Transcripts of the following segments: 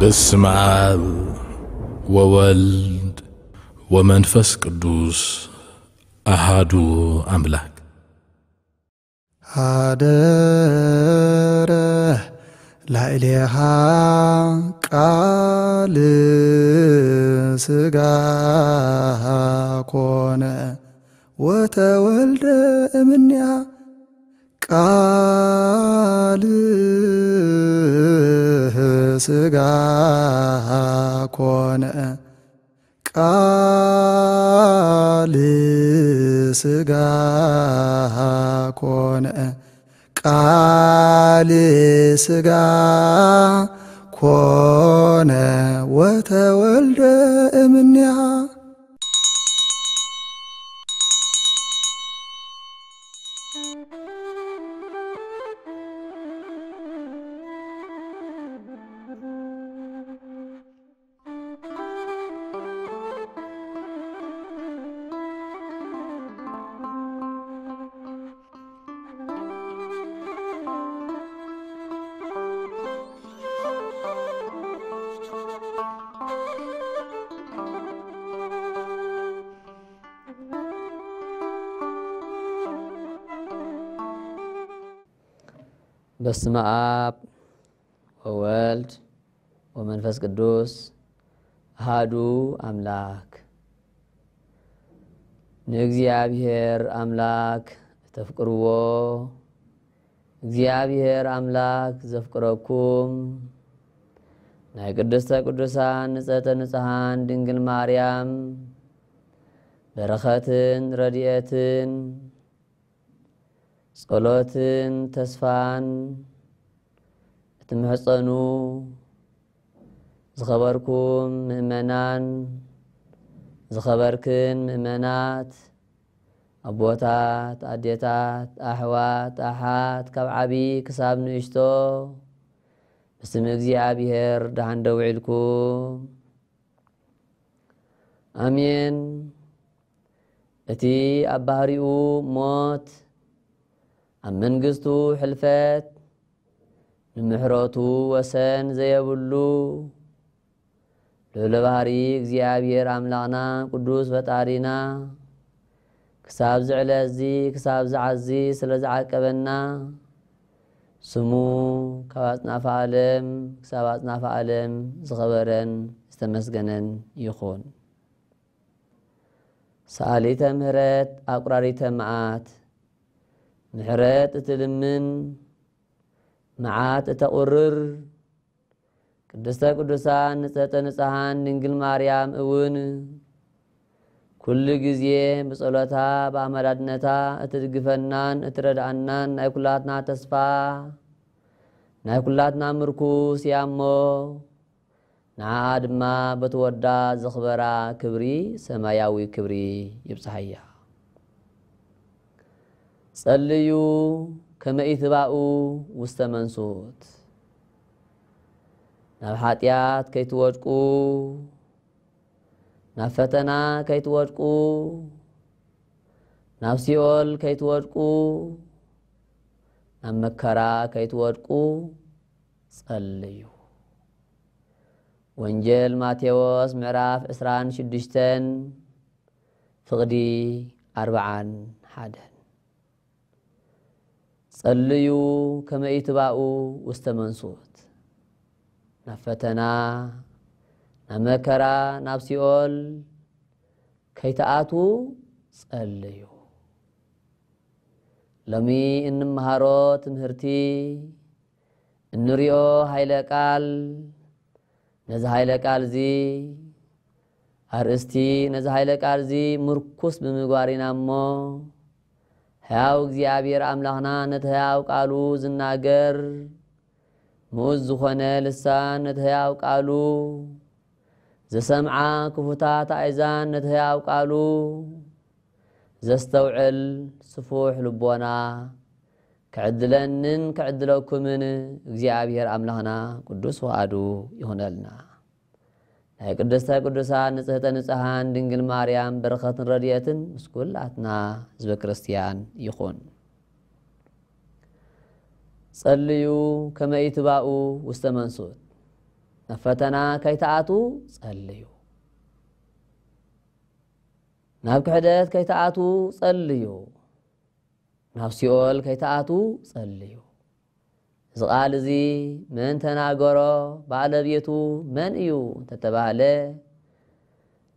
በስመ አብ ወወልድ ወመንፈስ ቅዱስ አሃዱ አምላክ። አደረ ላዕሌሃ ቃል ስጋ ኮነ ወተወልደ እምንያ ቃል ስጋ ኮነ ቃል ስጋ ኮነ ቃል ስጋ ኮነ ወተወልደ እምኔሃ በስመ አብ ወወልድ ወመንፈስ ቅዱስ አሃዱ አምላክ ንእግዚአብሔር አምላክ ተፍቅርዎ እግዚአብሔር አምላክ ዘፍቅረኩም ናይ ቅድስተ ቅዱሳን ንጸተ ንጽሓን ድንግል ማርያም በረኸትን ረድኤትን ጸሎትን ተስፋን እትምሕፀኑ ዝኸበርኩም ምእመናን ዝኸበርክን ምእመናት ኣቦታት ኣዴታት ኣሕዋት ኣሓት ካብ ዓብዪ ክሳብ ንእሽቶ ምስም እግዚኣብሔር ድሃን ደው ዒልኩም ኣሜን እቲ ኣብ ባህሪኡ ሞት ኣብ መንግስቱ ሕልፈት ንምሕረቱ ወሰን ዘየብሉ ልዕሊ ባህሪ እግዚኣብሔር ኣምላኽና ቅዱስ ፈጣሪና ክሳብ ዝዕለ እዚ ክሳብ ዝዓዚ ስለ ዝዓቀበና ስሙ ካብ ኣጽናፈ ዓለም ክሳብ ኣጽናፈ ዓለም ዝኸበረን ዝተመስገነን ይኹን ሰኣሊተ ምህረት ኣቁራሪተ መዓት ምሕረት እትልምን መዓት እተቑርር ቅድስተ ቅዱሳን ንጸተ ንጽሓን ድንግል ማርያም እውን ኩሉ ጊዜ ብጸሎታ ብኣመዳድነታ እትድግፈናን እትረድኣናን ናይ ኩላትና ተስፋ ናይ ኩላትና ምርኩስ ያሞ ንዓኣ ድማ በትወዳ ዘኽበራ ክብሪ ሰማያዊ ክብሪ ይብፅሓያ صليو كما إثباؤو وستمنسوت نبحاتيات كي توجقو نفتنا كي توجقو نفسيول كي توجقو نمكرا كي توجقو صليو وانجيل ماتيوس معراف إسران شدشتن فقدي أربعان حده ጸልዩ ከመ ኢትባኡ ውስተ መንሱት ናብ ፈተና ናብ መከራ ናብ ሲኦል ከይተኣቱ ጸልዩ ሎሚ እንመሃሮ ትምህርቲ እንሪኦ ሃይለ ቃል ነዚ ሃይለ ቃል እዚ ኣርእስቲ ነዚ ሃይለ ቃል እዚ ምርኩስ ብምግባር ኢና እሞ ሕያው እግዚአብሔር አምላኽና ነቲ ሕያው ቃሉ ዝናገር ሙዝ ዝኾነ ልሳን ነቲ ሕያው ቃሉ ዘሰምዓ ክፉታት ኣእዛን ነቲ ሕያው ቃሉ ዘስተውዕል ስፉሕ ልቦና ክዕድለንን ክዕድለኩምን እግዚኣብሔር ኣምላኽና ቅዱስ ዋኣዱ ይኹነልና። ናይ ቅድስተ ቅዱሳን ንጽህተ ንጽሃን ድንግል ማርያም በረኸትን ረድየትን ምስ ኩላትና ህዝበ ክርስቲያን ይኹን። ጸልዩ ከመ ኢትባኡ ውስተ መንሱት ናብ ፈተና ከይተኣቱ ጸልዩ፣ ናብ ክሕደት ከይተኣቱ ጸልዩ፣ ናብ ሲኦል ከይተኣቱ ጸልዩ እዚ ቃል እዚ መን ተናገሮ ባለቤቱ መን እዩ እንተተባሃለ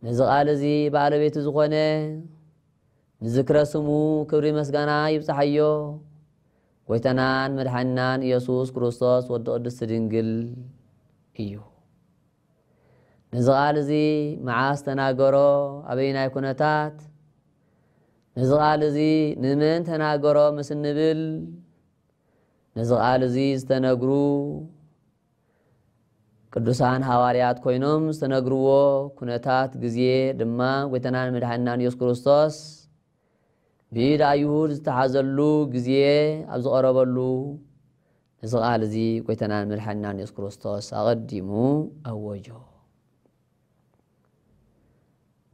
ነዚ ቃል እዚ ባለቤቱ ዝኾነ ንዝክረ ስሙ ክብሪ መስጋና ይብፅሓዮ ጎይተናን መድሓንናን ኢየሱስ ክርስቶስ ወዲ ቅድስቲ ድንግል እዩ ነዚ ቓል እዚ መዓስ ተናገሮ ኣበይናይ ኩነታት ነዚ ቓል እዚ ንመን ተናገሮ ምስ እንብል ነዚ ቃል እዚ ዝተነግሩ ቅዱሳን ሃዋርያት ኮይኖም ዝተነግርዎ ኩነታት ግዜ ድማ ጎይተናን መድሓንናን ኢየሱስ ክርስቶስ ብኢድ ኣይሁድ ዝተሓዘሉ ግዜ ኣብ ዝቐረበሉ እዚ ቃል እዚ ጎይተናን መድሓንናን ኢየሱስ ክርስቶስ ኣቐዲሙ ኣወጆ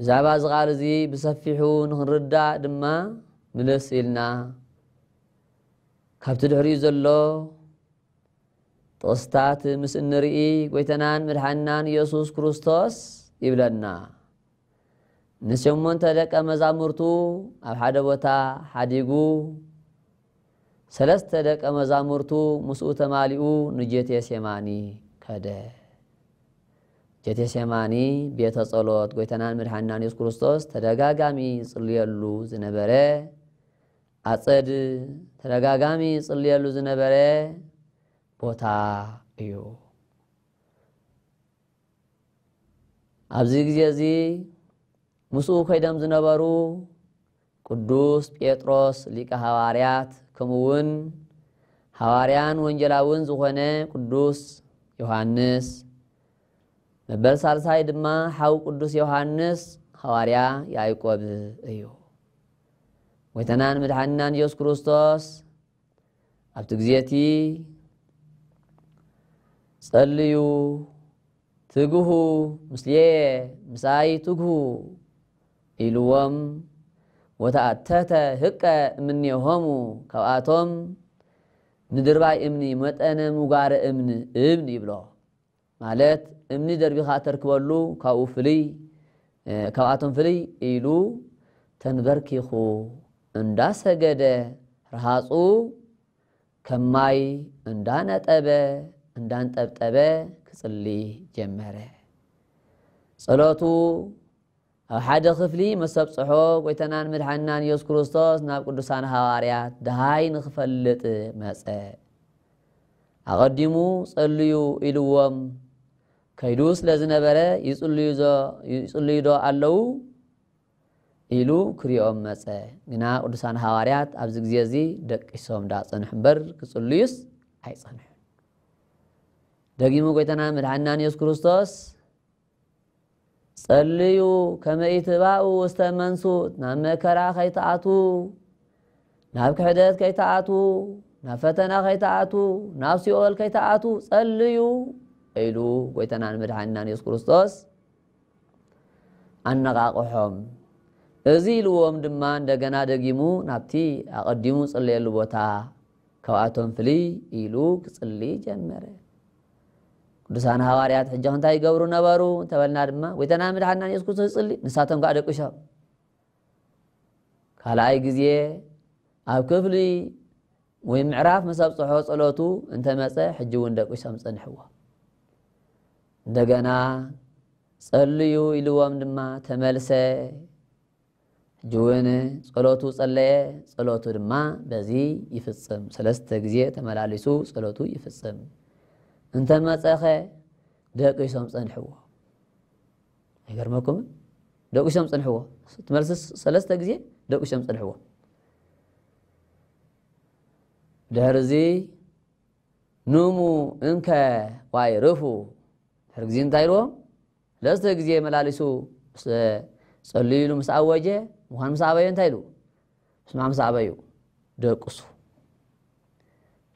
ብዛዕባ እዚ ቃል እዚ ብሰፊሑ ንኽንርዳእ ድማ ምልስ ኢልና ካብቲ ድሕሪኡ ዘሎ ጥቕስታት ምስ እንርኢ ጎይተናን ምድሓናን ኢየሱስ ክርስቶስ ይብለና ንሸሞንተ ደቀ መዛሙርቱ ኣብ ሓደ ቦታ ሓዲጉ ሰለስተ ደቀ መዛሙርቱ ምስኡ ተማሊኡ ንጀቴሴማኒ ከደ ጀቴሴማኒ ቤተ ጸሎት ጎይተናን ምድሓናን የሱስ ክርስቶስ ተደጋጋሚ ጽልየሉ ዝነበረ አጸድ ተደጋጋሚ ጽልየሉ ዝነበረ ቦታ እዩ ኣብዚ ግዜ እዚ ምስኡ ኮይዶም ዝነበሩ ቅዱስ ጴጥሮስ ሊቀ ሃዋርያት ከምኡ ውን ሃዋርያን ወንጀላውን ዝኾነ ቅዱስ ዮሃንስ መበል ሳልሳይ ድማ ሓዊ ቅዱስ ዮሃንስ ሃዋርያ ያይቆብ እዩ ويتنان مدحنان يوس كروستوس أبتك زيتي صليو تقهو مسليه مساي تقهو إلوام وتأتتا هكا من يهمو كواتم ندرباي امني مت انا مغار امن امني بلو مالت امني دربي خاطر كولو كاو فلي كواتم فلي إلو تنبركي خو اندا سگده رهاسو كماي اندا نتبه اندا نتبتبه كسلي جمهره صلاتو او حد خفلي مصاب صحوك ويتنان مدحنان يوز كروستوس ناب قدسان هواريات دهاي نخفلت مسأ اغديمو صليو الوام كيدوس لازنبره يصليو دو علوو ኢሉ ክሪኦም መፀ ግና ቅዱሳን ሃዋርያት ኣብዚ ግዜ እዚ ደቂሶም ዳ ፀንሑ እምበር ክፅልዩስ ኣይፀንሑን ደጊሙ ጎይተና መድሓና ንየሱ ክርስቶስ ጸልዩ ከመይ ትባኡ ውስተ መንሱ ናብ መከራ ከይተኣቱ ናብ ክሕደት ከይተኣቱ ናብ ፈተና ከይተኣቱ ናብ ሲኦል ከይተኣቱ ጸልዩ ኢሉ ጎይተና ንመድሓና ንየሱ ክርስቶስ ኣነቓቑሖም እዚ ኢልዎም ድማ እንደገና ደጊሙ ናብቲ ኣቐዲሙ ፅልየሉ ቦታ ካብኣቶም ፍልይ ኢሉ ክፅሊ ጀመረ ቅዱሳን ሃዋርያት ሕጂ ክንታይ ይገብሩ ነበሩ እንተበልና ድማ ወይተና ምድሓና የሱስ ክርስቶስ ይፅሊ ንሳቶም ከዓ ደቂ ካልኣይ ግዜ ኣብ ክፍሊ ወይ ምዕራፍ መሰብፅሖ ፀሎቱ እንተመፀ ሕጂ እውን ደቂ ፅንሕዎ እንደገና ፀልዩ ኢልዎም ድማ ተመልሰ جوين صلوتو صلية صلوتو دما بزي يفصم سلست جزية تملاليسو صلوتو يفصم انت ما تسخي دقي سوم صنحو اگر ماكم دقي سوم صنحو تمرس سلست جزية دقي سوم صنحو دهرزي نومو انك وايرفو هرجزين تايرو لست جزية ملاليسو صليلو مساوجه ወሃምሳበዩ እንታይ ኢሉ እስመ ሃምሳበዩ ደቁሱ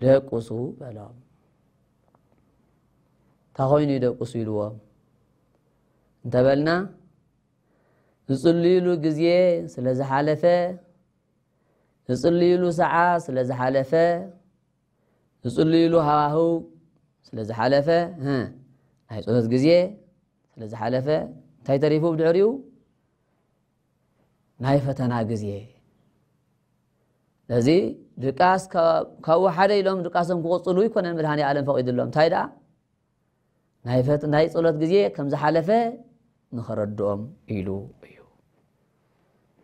ደቁሱ በሎም ታኾይኑ ይደቁሱ ኢልዎም እንተበልና ዝፅልይሉ ግዜ ስለ ዝሓለፈ ዝፅልይሉ ሰዓ ስለ ዝሓለፈ ዝፅልይሉ ሃዋህው ስለ ዝሓለፈ ናይ ጸሎት ግዜ ስለ ዝሓለፈ እንታይ ተሪፉ ብድሕሪኡ ናይ ፈተና ግዜ እዚ ድቃስ ካብኡ ሓደ ኢሎም ድቃሶም ክቕፅሉ ይኮነን መድሃኒ ዓለም ፈቒድሎም እንታይ ደኣ ናይ ፀሎት ግዜ ከም ዝሓለፈ ንኸረድኦም ኢሉ እዩ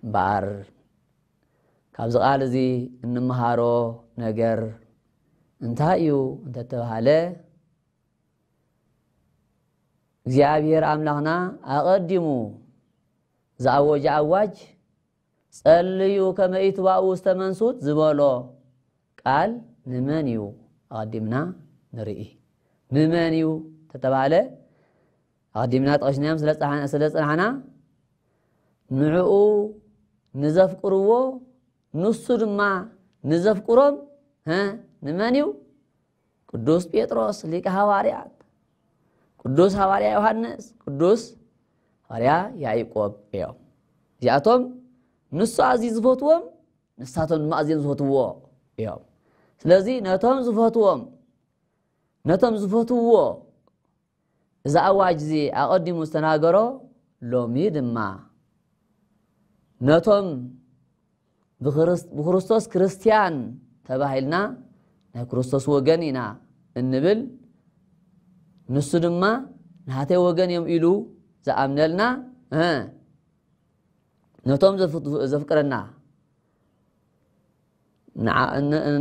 እምበኣር ካብዚ ቓል እዚ እንመሃሮ ነገር እንታይ እዩ እንተተባሃለ እግዚኣብሔር ኣምላኽና ኣቐዲሙ ዝኣወጀ ኣዋጅ ጸልዩ ከመይትባኡ ውስተ መንሱት ዝበሎ ቃል ንመን እዩ ኣቐዲምና ንርኢ ንመን እዩ ተተባለ ኣቐዲምና ጠቂስናዮም ስለ ፅንሓና ንዕኡ ንዘፍቅርዎ ንሱ ድማ ንዘፍቅሮም ንመን እዩ ቅዱስ ጴጥሮስ ሊቀ ሃዋርያት ቅዱስ ሃዋርያ ዮሃንስ ቅዱስ ሃዋርያ ያዕቆብ እዮም እዚኣቶም نسو عزي زفوتوهم نساتون ما عزي زفوتوه يوم سلازي نتهم زفوتوهم نتهم زفوتوه إذا أواجزي أقدي مستناغره لومي دم ما نتهم بخرستوس كريستيان تباهلنا نكرستوس وغنينا النبل نسو دم ما نهاتي وغن إلو زا أمنلنا ነቶም ዘፍቅረና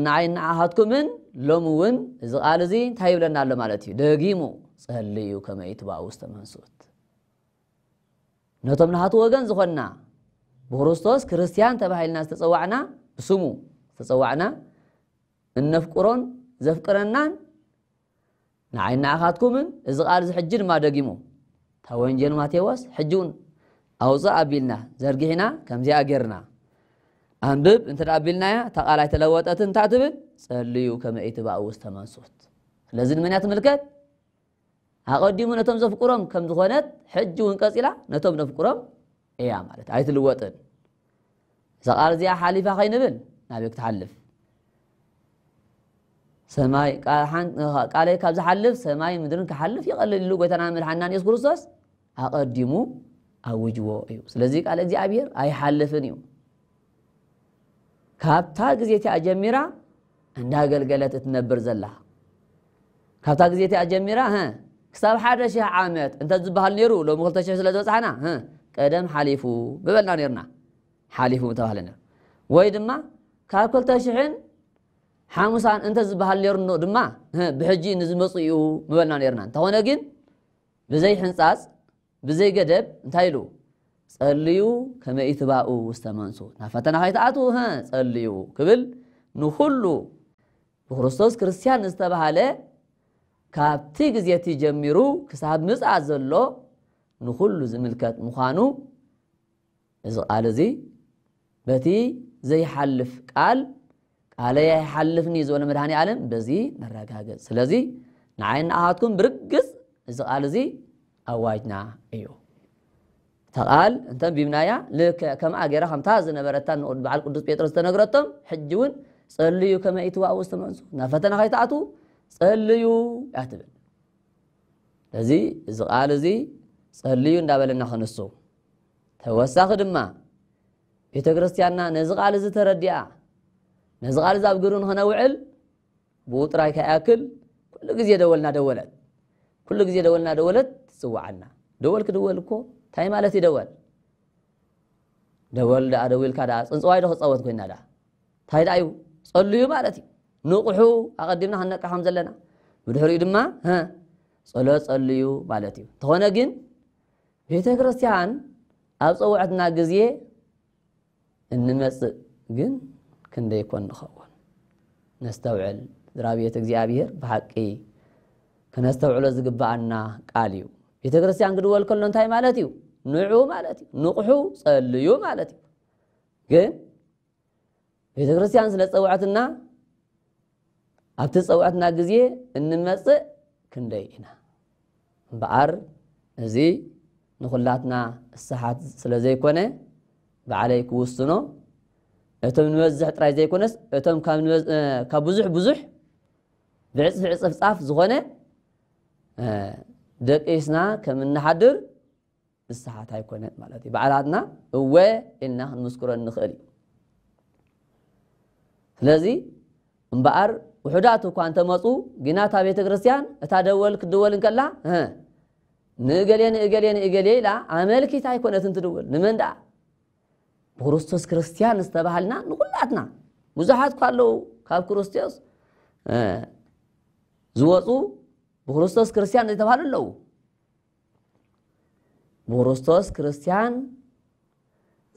ንዓይ ንዓሃትኩምን ሎሚ እውን እዚ ቃል እዚ እንታይ ይብለና ኣሎ ማለት እዩ ደጊሙ ፀልዩ ከመይ ትባኡ ውስተ መንሱት ነቶም ናሃቱ ወገን ዝኾንና ብክርስቶስ ክርስትያን ተባሂልና ዝተፀዋዕና ብስሙ ዝተፀዋዕና እነፍቅሮን ዘፍቅረናን ንዓይ ንዓኻትኩምን እዚ ቃል እዚ ሕጂ ድማ ደጊሙ እታ ወንጀል ማቴዎስ ሕጂ እውን أوزا أبيلنا زرقينا كم زي أجرنا أنبب أنت أبيلنا يا تقال على تلوات أتن تعتب سليو كم أي تبع صوت لازم من يات ملكات هقدي من أتم زفقرم كم زخنات حج ونكسلة نتم نفقرم إيه يا مالت أي تلوات زقال زي حليفة خينبل نبيك تحلف سماي قال حن قال كابز حلف سماي مدرن كحلف يقال اللو بيتنا من حنان يذكر الصوص أقديمو ኣውጅዎ እዩ ስለዚ ቃል እግዚኣብሔር ኣይሓልፍን እዩ ካብታ ግዜ እቲኣ ጀሚራ እንዳገልገለት እትነብር ዘላ ካብታ ግዜ እቲኣ ጀሚራ ክሳብ ሓደ ሽሕ ዓመት እንተ ዝበሃል ነይሩ ሎሚ 2ልተ ስለ ዝበፅሓና ቀደም ሓሊፉ ብበልና ነርና ሓሊፉ ተባሃለ ነር ወይ ድማ ካብ 2ልተ ሽሕን ሓሙሳን እንተ ዝበሃል ነይሩ ድማ ብሕጂ ንዝመፁ እዩ ምበልና ነርና እንተኾነ ግን ብዘይ ሕንፃፅ بزي قدب نتايلو صليو كما إتباؤو وستمانسو نفتنا خايت عطو ها صليو كبل نخلو بخرسطوس كريسيان استبهالي كاب تيجز يتي جميرو كساب نسع زلو نخلو زملكات مخانو إذا قال زي بتي زي حلف قال قال يا حلفني زول مرهاني عالم بزي نراجع سلازي نعين أحدكم برقص إذا قال زي ኣዋጅና እዩ እታ ቃል እንተን ቢብናያ ከምኣ ገይራ ከምታ ዝነበረታ በዓል ቅዱስ ጴጥሮስ ዝተነግረቶም ሕጂ እውን ፀልዩ ከመ ኢትዋእው ዝተመንፁ ናብ ፈተና ከይተኣቱ ፀልዩ እያ ትብል እዚ እዚ ቃል እዚ ፀልዩ እንዳበለና ክንሱ ተወሳኺ ድማ ቤተ ክርስቲያንና ነዚ ቃል እዚ ተረዲኣ ነዚ ቃል እዚ ኣብ ግሩ ንክነውዕል ብኡ ጥራይ ከይኣክል ኩሉ ግዜ ደወልና ደወለት ኩሉ ግዜ ደወልና ደወለት ፅዋዓና ደወል ክድወል እኮ እንታይ ማለት እዩ ደወል ደወል ዳኣ ደዊልካ ዳ ፅንፅዋይ ዶ ክፃወት ኮይና ዳ እንታይ ዳ እዩ ፀልዩ ማለት እዩ ንቑሑ ኣቐዲምና ክንነቃሖም ዘለና ብድሕሪኡ ድማ ፀሎት ፀልዩ ማለት እዩ እንተኾነ ግን ቤተ ክርስቲያን ኣብ ፀውዕትና ግዜ እንመፅእ ግን ክንደይ ኮን ንኸውን ነስተውዕል ዝራ ቤት እግዚኣብሔር ብሓቂ ክነስተውዕሎ ዝግባአና ቃል እዩ بيت كريستيان قد ول كلن تاي مالتيو نعو مالتيو نقحو صليو مالتيو كين بيت كريستيان سنة صوعتنا أبت صوعتنا جزية إن المس كندي هنا بعر زي نخلاتنا الصحة سلزي كونه بعليك وسطنو أتم نوزح تراي زي كونس أتم كام نوز كبزح بزح بعصف عصف صاف زغنه ደቂስና ከም እናሓድር ንስሓት ኣይኮነት ማለት እዩ ባዕላትና እወ ኢልና ክንምስክሮ ንኽእል እዩ ስለዚ እምበኣር ውሑዳት እኳ እንተመፁ ግና እታ ቤተ ክርስቲያን እታ ደወል ክድወል እንከላ ንእገሌ ንእገሌ ንእገሌ ኢላ ኣመልኪት ኣይኮነት እንትድውል ንመን ደኣ ብክርስቶስ ክርስቲያን ዝተባሃልና ንኩላትና ብዙሓት እኳ ኣለው ካብ ክርስቶስ ዝወፁ በክርስቶስ ክርስቲያን የተባሉ አለው። በክርስቶስ ክርስቲያን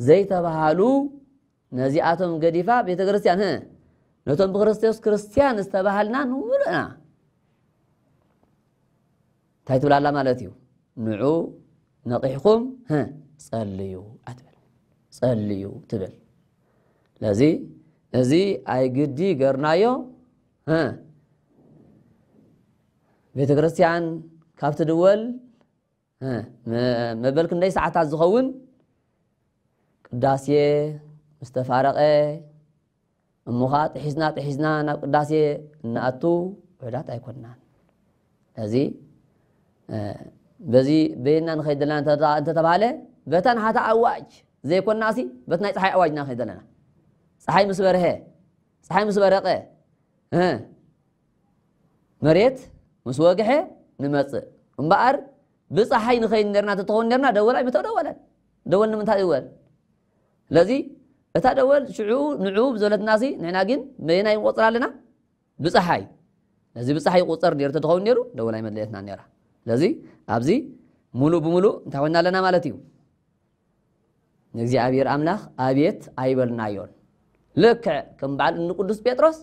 ዘይተባሃሉ ነዚኣቶም ገዲፋ ቤተ ክርስቲያን ነቶም ብክርስቶስ ክርስቲያን ዝተባሃልና ንብሉና እንታይ ትብላላ ማለት እዩ ንዑ ነጢሕኩም ጸልዩ ኣትብል ጸልዩ ትብል ለዚ እዚ ኣይግዲ ገርናዮ ቤተ ክርስቲያን ካብቲ ድወል መበል ክንደይ ሰዓታት ዝኸውን ቅዳሴ ምስ ተፋረቐ እሞኻ ጥሒዝና ጥሒዝና ናብ ቅዳሴ እናኣቱ ውሕዳት ኣይኮንናን እዚ በዚ በየና ንኸይድ ዘለና እንተተባሃለ በታ ናሓታ ኣዋጅ ዘይኮና ሲ በቲ ናይ ፀሓይ ኣዋጅና ንኸይድ ዘለና ፀሓይ ምስ በርሀ ፀሓይ ምስ በረቐ መሬት ምስ ወግሐ ንመፅእ እምበኣር ብፀሓይ ንኸይድ ነርና ትትኸውን ነርና ደወላ ይመተው ደወለን ደወል ንምንታይ ይወል ስለዚ እታ ደወል ሽዑ ንዕኡ ብዘለትና ሲ ንሕና ግን መየና ይንቆፅር ኣለና ብፀሓይ እዚ ብፀሓይ ቁፅር ነሩ ተትኸውን ነይሩ ደወላ ይመድልየትና ነራ ስለዚ ኣብዚ ሙሉእ ብሙሉእ እንታይ ኮይና ኣለና ማለት እዩ ንእግዚኣብሔር ኣምላኽ ኣቤት ኣይበልናዮን ልክዕ ከም በዓል እኒ ቅዱስ ጴጥሮስ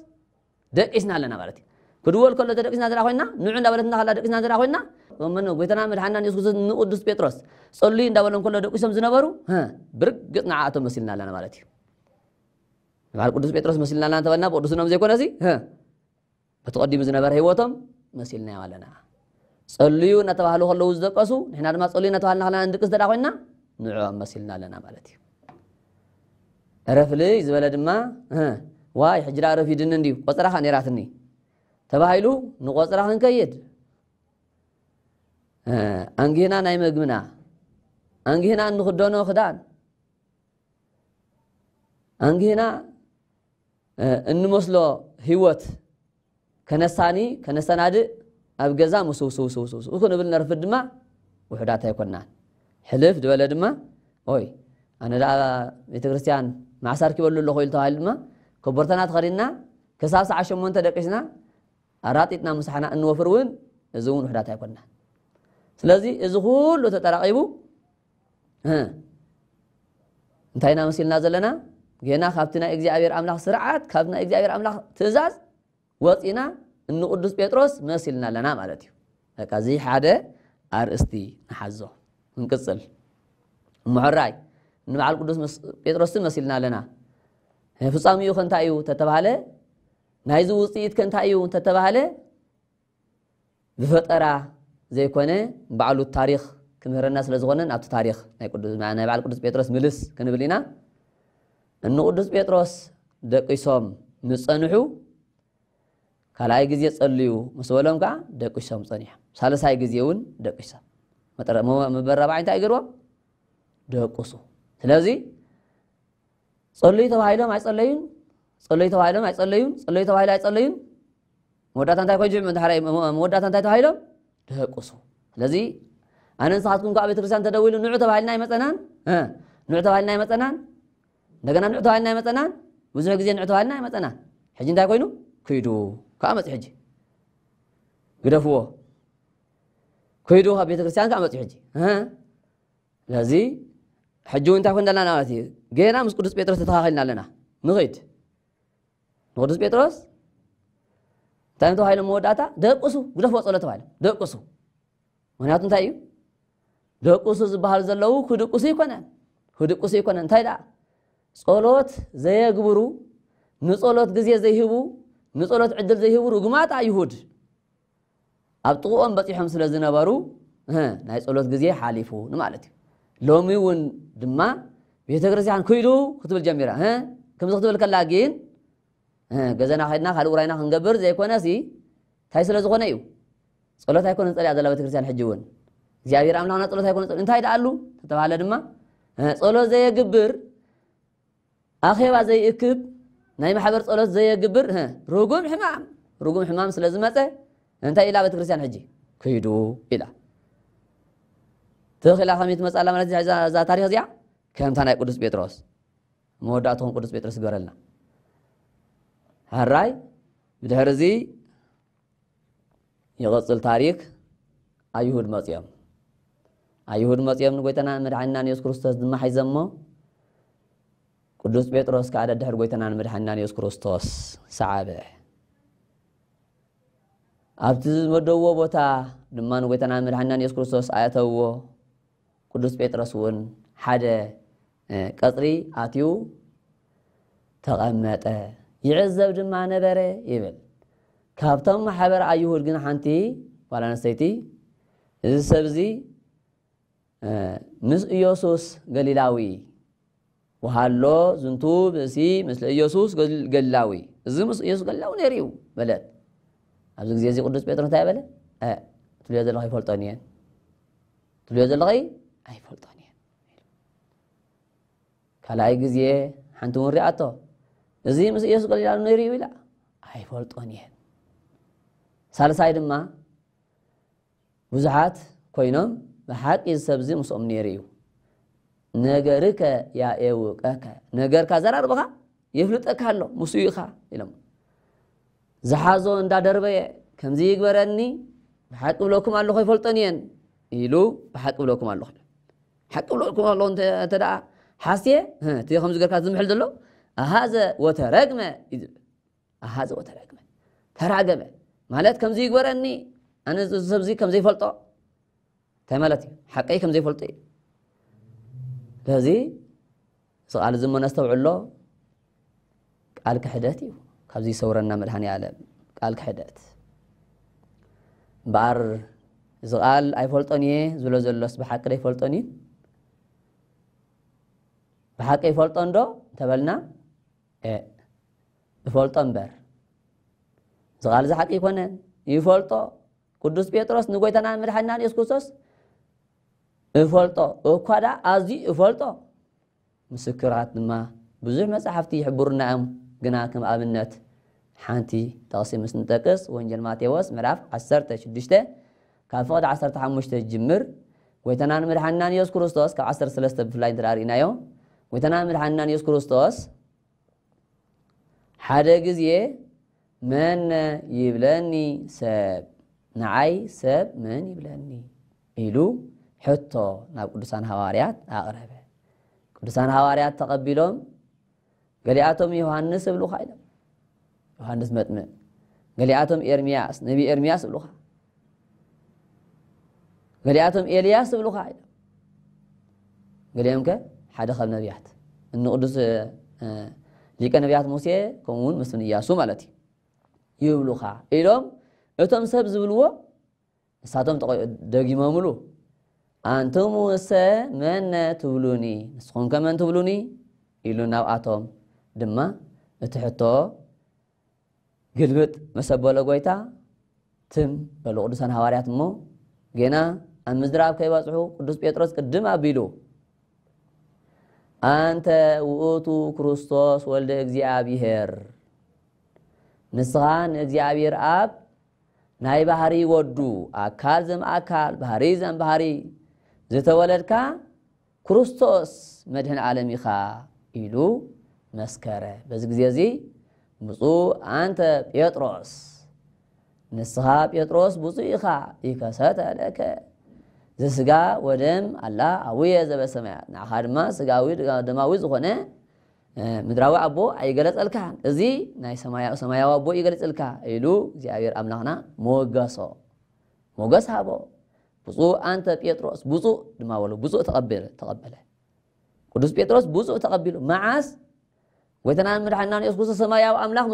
ደቂስና ኣለና ማለት እዩ كدول كل دقيس نظر أخوينا نوع دا بلدنا خلا دقيس نظر أخوينا ومنو بيتنا مرحنا نيسوس نقدس بيتروس صلي دا بلدنا كل دقيس مزنا برو ها برق قطنا عاتو مسلنا لنا مالتي مال قدس بيتروس مسلنا لنا تبنا بقدس نام زي كونسي ها بتقدم مزنا بره وتم مسلنا ولنا صلي نتوهلو خلا وزد قسو نحنا دما صلي نتوهلنا خلا ندقيس دا أخوينا نوع مسلنا لنا مالتي رفلي زبلد ما ها واي حجرا رفيدن دي وصراحه نيراتني ተባሂሉ ንቆፅራ ክንከይድ ኣንጊና ናይ ምግብና ኣንጊና እንክደኖ ክዳን ኣንጊና እንመስሎ ህይወት ከነሳኒ ከነሰናድእ ኣብ ገዛ ምስውስውስውስውስ ክንብል ነርፍድ ድማ ውሑዳት ኣይኮናን ሕልፍ ዝበለ ድማ ይ ኣነ ዳ ቤተክርስትያን ማዕሳር ክበሉ ኣለኹ ኢሉ ተባሂሉ ድማ ከቦርተናት ከዲና ክሳብ ሰዓ ሸሞንተ ደቂስና راتتنا مسحنا أن وفرون زون وحدات يكوننا سلازي إزهول وتتراقبو ها انتهينا مسيلنا زلنا جينا خافتنا إجزي أبير أملاخ سرعات خافتنا إجزي أبير أملاخ تزاز وطينا أن قدس بيتروس مسيلنا لنا مالاتيو هكذا حاده أرستي نحزو نكسل محراي نبعال قدس بيتروس مسيلنا لنا فصام يوخن تايو تتبالي ናይዚ ውፅኢት ከ እንታይ እዩ እንተተባሃለ ብፈጠራ ዘይኮነ ባዕሉ ታሪክ ክምህረና ስለ ዝኾነን ኣብቲ ታሪክ ናይ በዓል ቅዱስ ጴጥሮስ ምልስ ክንብል ኢና እንቅዱስ ጴጥሮስ ደቂሶም ንፀንሑ ካልኣይ ግዜ ፀልዩ ምስ በሎም ከዓ ደቂሶም ፀኒሖም ሳለሳይ ግዜ እውን ደቂሶም መበረባዕ እንታይ ገይርዎም ደቁሱ ስለዚ ፀልዩ ተባሂሎም ኣይፀለዩን ጸለዩ ተባሂሎም አይጸለዩም ጸለዩ ተባሂሎ አይጸለዩም መወዳት እንታይ ኮይኑ መወዳት እንታይ ተባሂሎም ደቁሱ ስለዚ ኣነ ንስኻትኩም ከዓ ቤተ ክርስቲያን ተደዊሉ ንዑ ተባሂልና ኣይመፀናን ንዑ ተባሂልና ኣይመፀናን እንደገና ንዑ ተባሂልና ኣይመፀናን ብዙሕ ግዜ ንዑ ተባሂልና ኣይመፀናን ሕጂ እንታይ ኮይኑ ክይዱ ከዓ መፅ ሕጂ ግደፍዎ ከይዱ ካብ ቤተ ክርስቲያን ከዓ መፅኡ ሕጂ ስለዚ ሕጂ እውን እንታይ ኮን ዘለና ማለት እዩ ገና ምስ ቅዱስ ጴጥሮስ ተተኻኺልና ኣለና ንኸይድ ንቅዱስ ጴጥሮስ ታይምቶ ኃይለ መወዳእታ ደቁሱ ጉደፍዎ ጸሎት ተባለ ደቁሱ ምክንያቱ እንታይ እዩ ደቁሱ ዝበሃሉ ዘለው ክድቁሱ ይኮነን ክድቁሱ ይኮነን እንታይ ደኣ ጸሎት ዘየግብሩ ንጸሎት ግዜ ዘይህቡ ንጸሎት ዕድል ዘይህቡ ርጉማት ኣይሁድ ኣብ ጥቕኦም በፂሖም ስለ ዝነበሩ ናይ ጸሎት ግዜ ሓሊፉ ንማለት እዩ ሎሚ እውን ድማ ቤተ ክርስቲያን ኮይዱ ክትብል ጀሚራ ከምዚ ክትብል ከላ ግን جزنا حدنا خلو راينا هنجبر زي كونا سي تايس لا زخنا يو صلاة هاي كونا صلي على الله بتكرسان حجون زيابير أملا هنا صلاة هاي إنت هاي تعلو تتابع على دما صلاة زي جبر أخي وزي إكب ناي محبر صلاة زي جبر ها رجوم حمام رجوم حمام صلاة إنت هاي لا بتكرسان حجي كيدو إلا تخيل خميت مسألة من هذا هذا تاريخ كم ثانية قدس بيتروس مودعتهم قدس بيتروس قرر ሓራይ ብድሕሪ እዚ ይቕፅል ታሪክ ኣይሁድ መፅኦም ኣይሁድ መፅኦም ንጎይተና መድሓኒና ንየሱስ ክርስቶስ ድማ ሒዘ ሞ ቅዱስ ጴጥሮስ ከዓ ደድሕሪ ጎይተና ንመድሓኒና ንየሱስ ክርስቶስ ሰዓበ ኣብቲ ዝመደብዎ ቦታ ድማ ንጎይተና መድሓኒና ንየሱስ ክርስቶስ ኣያተውዎ ቅዱስ ጴጥሮስ እውን ሓደ ቀፅሪ ኣትዩ ተቐመጠ يعزب جمع نبرة يبل كابتن محبر أيوه الجن حنتي ولا نسيتي إذا سبزي مس آه، يوسوس قليلاوي وهالو زنتو بسي مثل يوسوس قليلاوي زي مس يوسوس قليلاوي نريو بلد أبزك زيزي قدس بيترون تاي بلد أه تلو يزل غي فولتانيا تلو يزل غي أي فولتانيا كالاي قزيه حنتو مرياتو እዙይ ምስ ኢየሱስ ቀሊላሉ ነይሩ እዩ ኢላ ኣይፈልጦን እየን ሳልሳይ ድማ ብዙሓት ኮይኖም ብሓቂ ዝሰብዚ ምስኦም ነይሩ እዩ ነገርከ ያኤውቀከ ነገርካ ዘራርበኻ የፍልጠካ ኣሎ ምስ ኢኻ ኢሎም ዝሓዞ እንዳደርበየ ከምዚ ይግበረኒ ብሓቂ ብለኩም ኣለኹ ይፈልጦን እየን ኢሉ ብሓቂ ብለኩም ኣለኹ ሓቂ ብለኩም ኣለኹ እንተ ደኣ ሓስየ እቲ ከምዚ ጌርካ ዝምሕል ዘሎ ኣሃዘ ወተረግመ እዩ ዝብል ኣሃዘ ወተረግመ ተራገመ ማለት ከምዚ ይግበረኒ ኣነ ሰብዚ ከም ዘይፈልጦ እንታይ ማለት እዩ ሓቀይ ከም ዘይፈልጦ እዩ ስለዚ እዚ ቃል እዚ መነ ዝተውዕሎ ቃል ክሕደት እዩ ካብዚ ይሰውረና መድሃኒ ኣለም ቃል ክሕደት እምበኣር እዚ ቃል ኣይፈልጦን እየ ዝብሎ ዘሎስ ብሓቂ ዶ ይፈልጦን እዩ ብሓቂ ይፈልጦን ዶ እንተበልና ይፈልጦ እምበር እዚ ቃል እዚ ሓቂ ይኮነን ይፈልጦ ቅዱስ ጴጥሮስ ንጎይታና መድሓኒና ኢየሱስ ክርስቶስ እፈልጦ እኳ ዳ ኣዝዩ እፈልጦ ምስክራት ድማ ብዙሕ መፅሓፍቲ ይሕብሩና እዮም ግና ከም ኣብነት ሓንቲ ጠቕሲ ምስ ንጠቅስ ወንጀል ማቴዎስ ምዕራፍ 16 ካብ ፍቕዲ 15 ጅምር ጎይታና ንምድሓና ንየሱስ ክርስቶስ ካብ 13 ብፍላይ እንተዳርእናዮ ጎይታና ንምድሓና ንየሱስ ክርስቶስ حدا جزية من يبلاني ساب نعي ساب من يبلاني إلو حتى ناب قدسان هواريات أقرب قدسان هواريات تقبلهم قال آتهم يوحنس بلو خايدا يوحنس متمن قال آتهم نبي إرمياس بلو خايدا قال آتهم إلياس بلو خايدا قال يمكن حدا خب نبيات إنه قدس ሊቀ ነቢያት ሙሴ ከምኡውን ምስን እያሱ ማለት እዩ ይብሉኻ ኢሎም እቶም ሰብ ዝብልዎ ንሳቶም ደጊሞምሉ ኣንቲ ሙሰ መነ ትብሉኒ ንስኹም ከ መን ትብሉኒ ኢሉ ናብኣቶም ድማ እቲ ሕቶ ግልብጥ መሰበሎ ጎይታ ትም በሉ ቅዱሳን ሃዋርያት እሞ ጌና ኣብ ምዝራብ ከይበፅሑ ቅዱስ ጴጥሮስ ቅድም ኣቢሉ አንተ ውእቱ ክርስቶስ ወልደ እግዚአብሔር ንስኻን እግዚአብሔር ኣብ ናይ ባህሪ ወዱ ኣካል ዘም ኣካል ባህሪ ዘም ባህሪ ዝተወለድካ ክርስቶስ መድህን ዓለም ኢኻ ኢሉ መስከረ በዚ ግዜ እዚ ብፁ አንተ ጴጥሮስ ንስኻ ጴጥሮስ ብፁ ኢኻ ይከሰተ ለከ ዘስጋ ወደም ኣላ ኣውየ ዘበሰማያ ንዓኻ ድማ ስጋዊ ደማዊ ዝኾነ ምድራዊ ኣቦ ኣይገለፀልካን እዚ ናይ ሰማያዊ ኣቦ ይገለፅልካ ኢሉ እግዚኣብሔር ኣምላኽና መወገሶ ሞገስ ሃቦ ብፁእ ኣንተ ጴጥሮስ ብፁእ ድማ በሎ ብፁእ ተቐበለ ቅዱስ ጴጥሮስ ብፁእ ተቐቢሉ መዓስ ጎይተናን መድሓንና ንየሱስ ክርስቶስ ሰማያዊ ኣምላኽ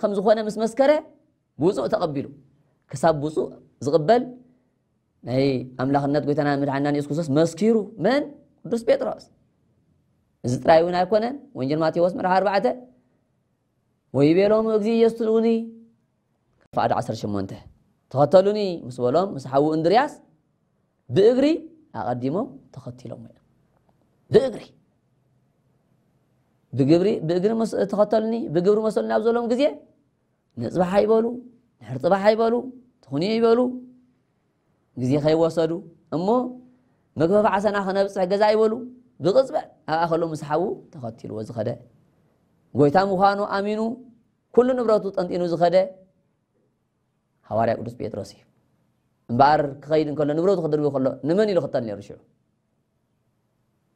ከም ዝኾነ ምስ መስከረ ብፁእ ተቐቢሉ ክሳብ ብፁእ ዝቕበል ናይ ኣምላኽነት ጎይታና ምድሓናን የሱስ ክርስቶስ መስኪሩ መን ቅዱስ ጴጥሮስ እዚ ጥራይ እውን ኣይኮነን ወንጀል ማቴዎስ ምርሃ 4 ወይቤሎም እግዚ የስትሉኒ ፍቃድ 18 ተኸተሉኒ ምስ በሎም ምስ ሓዉ እንድርያስ ብእግሪ ኣቐዲሞም ተኸቲሎም እዮም ብእግሪ ብግብሪ ብእግሪ ተኸተሉኒ ብግብሪ መሰሉ ናብ ዘሎም ግዜ ንፅባሓ ይበሉ ንሕርፅባሓ ይበሉ ትኹንዮ ይበሉ ግዜ ከይወሰዱ እሞ መግፈፍ ዓሰና ክነብፅሕ ገዛ ይበሉ ብቕፅበት ኣብኣ ከሎ ምስ ሓቡ ተኸቲልዎ ዝኸደ ጎይታ ምዃኑ ኣሚኑ ኩሉ ንብረቱ ጠንጢኑ ዝኸደ ሃዋርያ ቅዱስ ጴጥሮስ እዩ እምበኣር ክኸይድ እንከሎ ንብረቱ ክድርቢ ከሎ ንመን ኢሉ ክጠል ነይሩ ሽዑ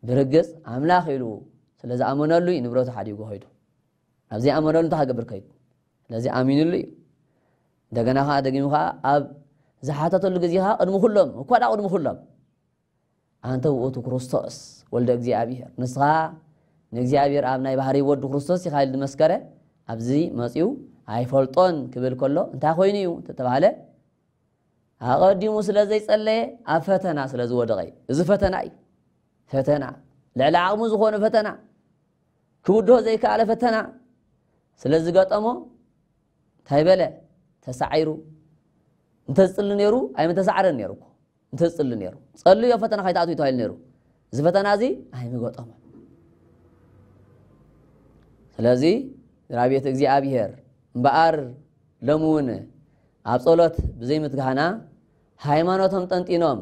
ብርግፅ ኣምላኽ ኢሉ ስለ ዝኣመነሉ እዩ ንብረቱ ሓዲጉ ኸይዱ ኣብዘይ ኣመነሉ እንታይ ከገብር ከይዱ ስለዚ ኣሚኑሉ እዩ እንደገና ከዓ ደጊሙ ከዓ ኣብ زحاتة لجزيها المهلم وكذا المهلم أنت وقت كرستوس ولد أجزي أبيهر نسخة نجزي أبيهر أبناء بحري ود كرستوس يخالد مسكرة أبزي مسيو هاي فلطن كبير كله أنت أخويني تتبع له أقدي مسلا زي سلة أفتنا سلا زود غي زفتنا أي فتنا لعل عمو زخون فتنا كودو زي كعلى فتنا سلا زقط أمو تايبله تسعيرو انتصل نيرو اي متسعر نيرو انتصل نيرو صلي يا فتنه خيطات يتوال نيرو اذا فتنه زي اي ميغطم لذلك رابيت اغزي ابيهر بار لمون اب صلوت بزي متغانا حيمانوتم طنطينوم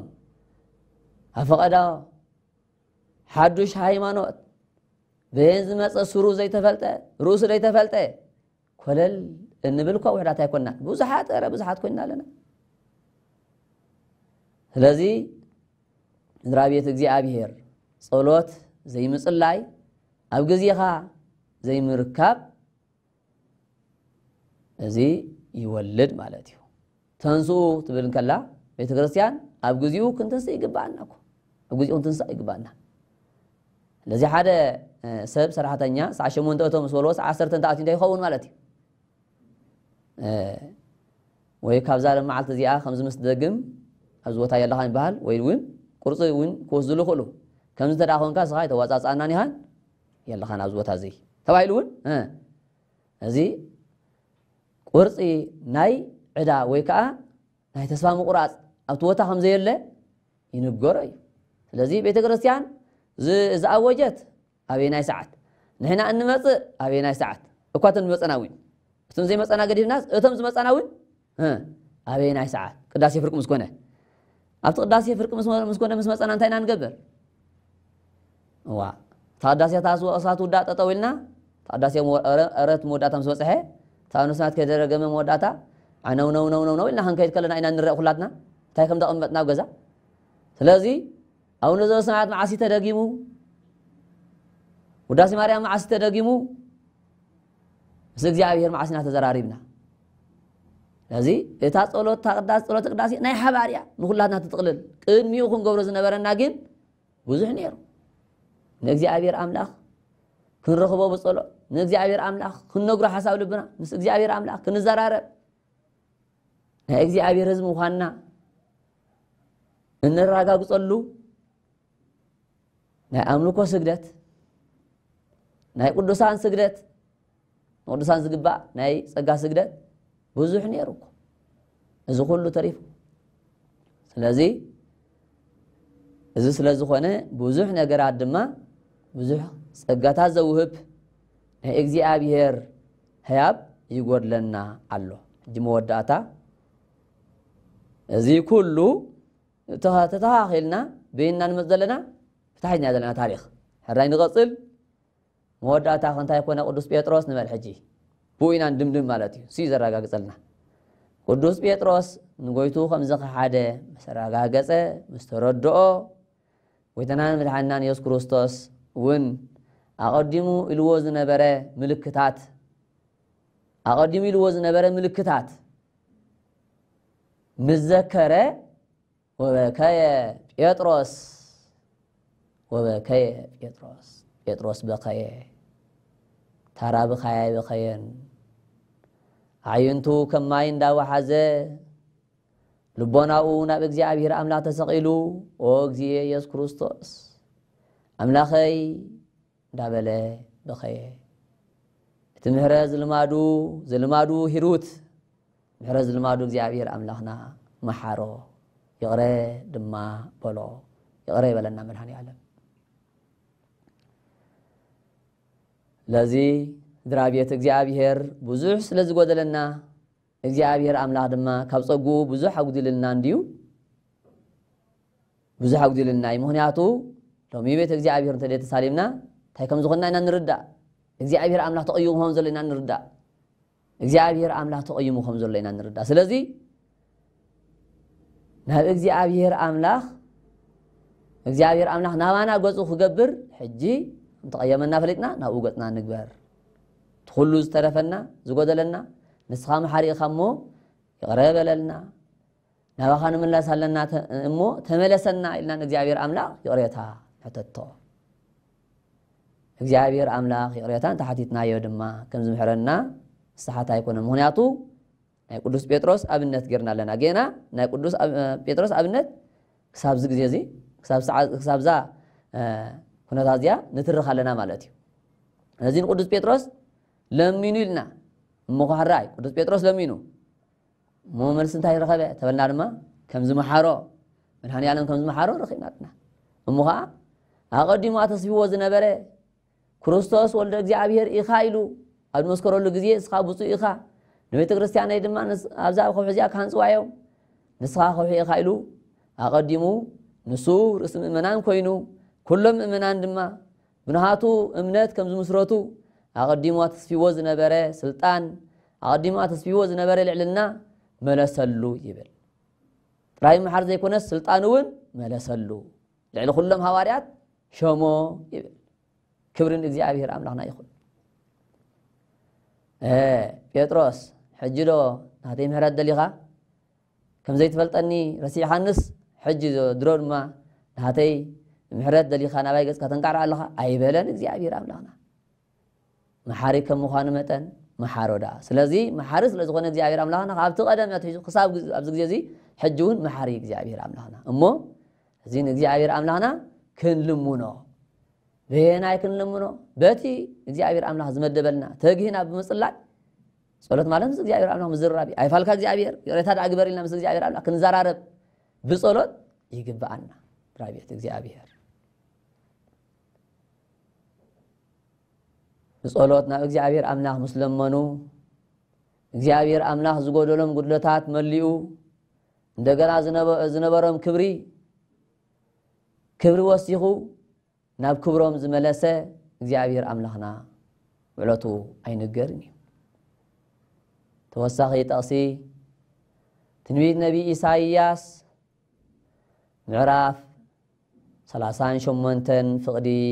افقدا حدوش حيمانوت بين زي مصر سرو زي تفلت روس زي تفلت كلل انبلكو وحدات يكون بوزحات ربزحات كنا لنا ስለዚ ምድራ ቤት እግዚኣብሔር ጸሎት ዘይምፅላይ ኣብ ግዜኻ ዘይምርካብ እዚ ይወልድ ማለት እዩ ተንስኡ ትብል ከላ ቤተ ክርስቲያን ኣብ ግዚኡ ክንተንስእ ይግባአና ኣብ ግዚኡ ክንተንስእ ይግባአና ስለዚ ሓደ ሰብ ሰራሕተኛ ሰዓ ሸሞንተ እቶም ምስ በልዎ ሰዓ ዓሰርተ ተኣትዩ እንታይ ይኸውን ማለት እዩ ወይ ካብዛ ለመዓልቲ እዚኣ ከምዚ ምስ ደግም ኣብዚ ቦታ የለኻን ይበሃል ወይ እውን ቁርፂ እውን ክወስድሉ ይኽእሉ ከምዚ እንተ ኮንካ ስኻ የተዋፃፃእናን ኢኻን የለኻን ኣብዚ ቦታ እዚ ተባሂሉ እውን እዚ ቁርፂ ናይ ዕዳ ወይ ከዓ ናይ ተስፋ ምቑራፅ ኣብቲ ቦታ ከምዘየለ ይንገሮ እዩ ስለዚ ቤተ ክርስቲያን ዝኣወጀት ኣበይ ናይ ሰዓት ንሕና እንመፅእ ኣበይ ናይ ሰዓት እኳ እቶም ዝመፀና እውን እቶም ዘይመፀና ገዲድናስ እቶም ዝመፀና እውን ኣበይ ናይ ሰዓት ቅዳሴ ፍርቁም ዝኮነ ኣብቲ ቅዳሴ ፍርቂ ምስ ኮነ ምስ መፀና እንታይ ኢና ንገብር እዋ እታ ቅዳሴታ እሳት ውዳእ ጠጠው ኢልና እታ ረት ዕረት መወዳእታ ምስ በፅሐ እታ ከደረገመ ከይደረገመ መወዳእታ ዓነውነውነውነው ኢልና ክንከይድ ከለና ኢና ንርአ ኩላትና እንታይ ከም ተቐመጥና ኣብ ገዛ ስለዚ ኣብ ንዘ ሰማያት መዓሲ ተደጊሙ ውዳሴ ማርያም መዓሲ ተደጊሙ ምስ እግዚኣብሔር መዓሲና ተዘራሪብና ስለዚ እታ ፀሎት ቅዳስ ፀሎት ቅዳሴ ናይ ሓባር እያ ንኩላትና ትጥቕልል ቅድሚኡ ክንገብሮ ዝነበረና ግን ብዙሕ ነይሩ ንእግዚኣብሔር ኣምላኽ ክንረኽቦ ብፀሎት ንእግዚኣብሔር ኣምላኽ ክንነግሮ ሓሳብ ልብና ምስ እግዚኣብሔር ኣምላኽ ክንዘራረብ ናይ እግዚኣብሔር ህዝቢ ምዃንና እንረጋግፀሉ ናይ ኣምልኮ ስግደት ናይ ቅዱሳን ስግደት ንቅዱሳን ዝግባእ ናይ ፀጋ ስግደት بزح نيرك إذا كل تريف سلازي إذا سلازي خانة بزح نجر عدمة بزح سجعت هذا وهب إجزي أبيهر هياب يقول لنا الله جمود داتا إذا كله تها تها خلنا بيننا نمزلنا فتحنا هذا التاريخ هراني غسل مود داتا خن تايكونا قدوس بيتروس نمر حجي بوين عن دمدم مالتي سيزر راجع قتلنا قدوس بيتروس نقولتو خمسة حادة بس راجع قتل مسترد دعو ويتنان بالحنان يوسف كروستوس ون أقدمو الوزن برا ملكتات أقدمو الوزن برا ملكتات مذكرة وبكاية بيترس وبكاية بيترس بيترس بقية ترى بخيا بخيان ዓይንቱ ከም ማይ እንዳወሓዘ ልቦናኡ ናብ እግዚኣብሔር ኣምላኽ ተሰቂሉ ኦ እግዚኤ የሱስ ክርስቶስ ኣምላኸይ እንዳበለ በኸየ እቲ ምሕረት ዝልማዱ ዝልማዱ ሂሩት ምሕረት ዝልማዱ እግዚኣብሔር ኣምላኽና መሓሮ ይቕረ ድማ በሎ ይቕረ ይበለና መድሃኒ ዓለም ለዚ ድራቤት እግዚአብሔር ብዙሕ ስለ ዝጎደለና እግዚኣብሔር ኣምላኽ ድማ ካብ ፀጉኡ ብዙሕ ኣጉዲልልና እንድዩ ብዙሕ ኣጉዲልልና እዩ ምክንያቱ ሎሚ ቤት እግዚኣብሔር እንተደ ተሳሊምና እንታይ ከም ዝኾንና ኢና ንርዳእ እግዚኣብሔር ኣምላኽ ተቐይሙ ከም ዘሎ ኢና ንርዳእ እግዚኣብሔር ኣምላኽ ተቐይሙ ከም ዘሎ ኢና ንርዳእ ስለዚ ናብ እግዚኣብሔር ኣምላኽ እግዚኣብሔር ኣምላኽ ናባና ገፁ ክገብር ሕጂ እንተቐየመና ፈሊጥና ናብኡ ገፅና ንግበር ትኩሉ ዝተረፈና ዝጎደለና ንስኻ መሓሪ ኢኻ እሞ ይቕረብ በለልና ናባኻ ንምምላስ ኣለና እሞ ተመለሰና ኢልና ንእግዚኣብሔር ኣምላኽ ይቕሬታ ሕተቶ እግዚኣብሔር ኣምላኽ ይቕሬታ እንተሓቲትናዮ ድማ ከም ዝምሕረና ንስሓት ኣይኮነ ምክንያቱ ናይ ቅዱስ ጴጥሮስ ኣብነት ጌርና ኣለና ገና ናይ ቅዱስ ጴጥሮስ ኣብነት ክሳብዚ ግዜ እዚ ክሳብዛ ኩነታት እዚኣ ንትርኽ ኣለና ማለት እዩ ስለዚ ንቅዱስ ጴጥሮስ ለሚኑ ይልና ምኳራይ ቅዱስ ጴጥሮስ ለሚኑ እሞ መልሲ እንታይ ረኸበ ተበልና ድማ ከምዚ መሓሮ መድሃኒዓለም ከምዚ መሓሮ ረኺብና ኣለና እሞ ከዓ ኣቐዲሙ ኣተስቢዎ ዝነበረ ክርስቶስ ወልደ እግዚኣብሔር ኢኻ ኢሉ ኣብ ንመስከረሉ ግዜ ንስኻ ብፁእ ኢኻ ንቤተ ክርስቲያነይ ድማ ኣብዛ ከውሒ እዚኣ ካንፅዋዮም ንስኻ ከውሒ ኢኻ ኢሉ ኣቐዲሙ ንሱ ርእሲ ምእመናን ኮይኑ ኩሎም ምእመናን ድማ ብናሃቱ እምነት ከም ዝምስረቱ أقدم أتصفي وزن بره سلطان أقدم أتصفي وزن بره لعلنا ملسلو يبل رأي محر زي كونس سلطان وين ملسلو لعل خلهم هواريات شمو يبل كبرن إزي أبيهر أم لحنا يخل إيه بيتروس حجرو نهدي مهرات دليغا كم زي تفلتني رسي حنس حجزو درون ما نهدي مهرات دليغا نبايقس كتنكار على أي بلن إزي أبيهر أم لحنا መሓሪ ከም ምዃኑ መጠን መሓሮ ዳ ስለዚ መሓሪ ስለ ዝኾነ እግዚኣብሔር ኣምላኽና ካብቲ ቀደም ኣትሒዙ ክሳብ ኣብዚ ግዜ እዚ ሕጂ እውን መሓሪ እግዚኣብሔር ኣምላኽና እሞ እዚ ንእግዚኣብሔር ኣምላኽና ክንልምኖ ብየናይ ክንልምኖ በቲ እግዚኣብሔር ኣምላኽ ዝመደበልና ተግሂና ብምፅላእ ፀሎት ማለት ምስ እግዚኣብሔር ኣምላኽ ምዝራብ እዩ ኣይፋልካ እግዚኣብሔር ሬታ ዳ ግበር ኢልና ምስ እግዚኣብሔር ኣምላኽ ክንዘራረብ ብፀሎት ይግባኣና ራብት እግዚኣብሔር بصلوتنا اغزابير املاح مسلمنو اغزابير املاح زغودولم غدلتات مليو اندغنا زنبو زنبرم كبري كبري وسيخو ناب كبروم زملسه اغزابير املاحنا ولتو اينغرني توساخي تاسي تنويد نبي اسايياس نعرف سلاسان شمنتن فقدي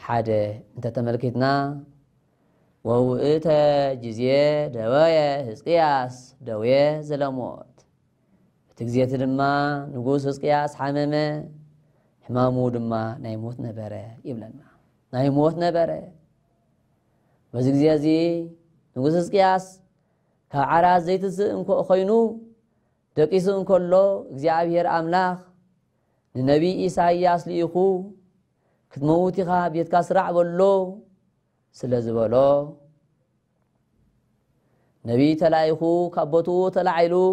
حد انت تملكتنا ووئت جزية دوية هزقياس دوية زلموت تجزية دما نقوس هزقياس حمامة حمامو دما نايموت نبرة يبلنا نايموت نبرة وزجزية زي نقوس هزقياس كعراز زيت انكو خينو تقيس انكو لو اجزية ابير املاخ النبي إيسا ياس ليخو كتموت يخا بيت كاسرع بلو سلز بلو نبي تلايخو كابوتو تلايلو